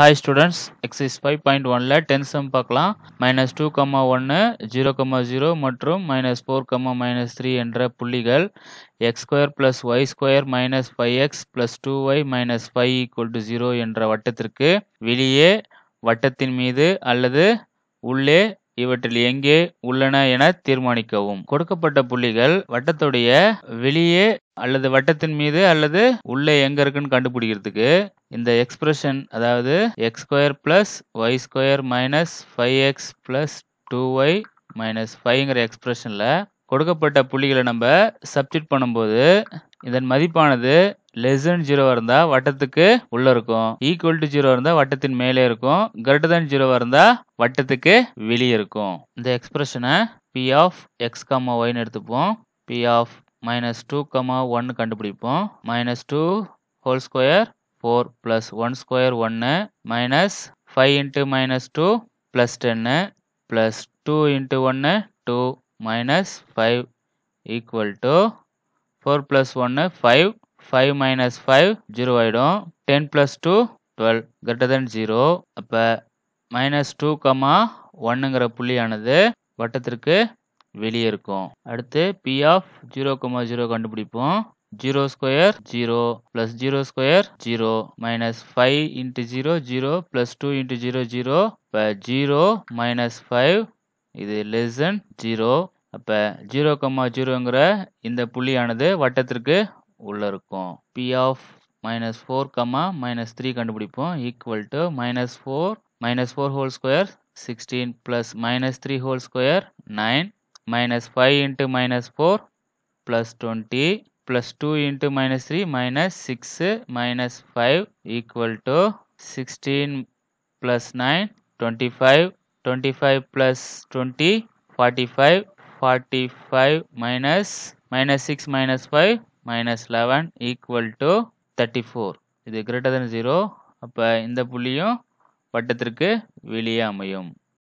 hi students exercise five point ஒன்ல ten sum பார்க்கலாம் minus two comma ஒன்று zero comma zero மற்றும் minus four comma minus three என்ற புள்ளிகள் x square plus y square minus five x plus two y minus five equal to zero என்ற வட்டத்திற்கு வெளியே வட்டத்தின் மீது அல்லது உள்ளே இவற்றில் எங்கே உள்ளன என தீர்மானிக்கவும் கொடுக்கப்பட்ட புள்ளிகள் வட்டத்துடைய வெளியே அல்லது வட்டத்தின் மீது அல்லது உள்ளே எங்க இருக்குன்னு கண்டுபிடிக்கிறதுக்கு இந்த எக்ஸ்பிரஷன் அதாவது x square plus y square minus five x plus two y minus ஃபைவ்ங்கிற எக்ஸ்பிரஷனில் கொடுக்கப்பட்ட புள்ளிகளை நம்ம சப்ஜெக்ட் பண்ணும்போது இதன் மதிப்பானது லெஸ் தென் ஜீரோவாக இருந்தால் வட்டத்துக்கு உள்ளே இருக்கும் ஈக்குவல் டு ஜீரோ இருந்தால் வட்டத்தின் மேலே இருக்கும் கிரேட்டர் தென் ஜீரோவாக இருந்தால் வட்டத்துக்கு வெளியே இருக்கும் இந்த எக்ஸ்பிரஷனை பி ஆஃப் எக்ஸ் காமா ஒய்னு எடுத்துப்போம் P of minus two comma ஒன்று கண்டுபிடிப்போம் minus two whole square four plus one square ஒன்று minus five into minus two plus டென்னு ப்ளஸ் டூ இன்ட்டு ஒன்று two minus five equal to four plus ஒன்று five five minus five zero ஆகிடும் ten plus two twelve greater than zero அப்போ minus two comma ஒன்றுங்கிற புள்ளியானது வட்டத்திற்கு வெளியே இருக்கும் அடுத்து P of zero comma zero கண்டுபிடிப்போம் zero square zero plus zero square zero minus five into zero zero plus two into zero zero இப்போ zero minus five இது லெஸ் தென் ஜீரோ அப்போ ஜீரோ கம்மா ஜீரோங்கிற இந்த புள்ளியானது வட்டத்திற்கு உள்ளே இருக்கும் P of minus four comma minus three கண்டுபிடிப்போம் equal to minus four minus four whole square sixteen plus minus three whole square nine minus five into minus four plus twenty plus two into minus three minus six minus five equal to sixteen plus nine twenty five twenty five plus twenty forty five forty five minus minus six minus five minus eleven equal to thirty four இது greater than zero அப்போ இந்த புள்ளியும் வட்டத்திற்கு வெளியே அமையும்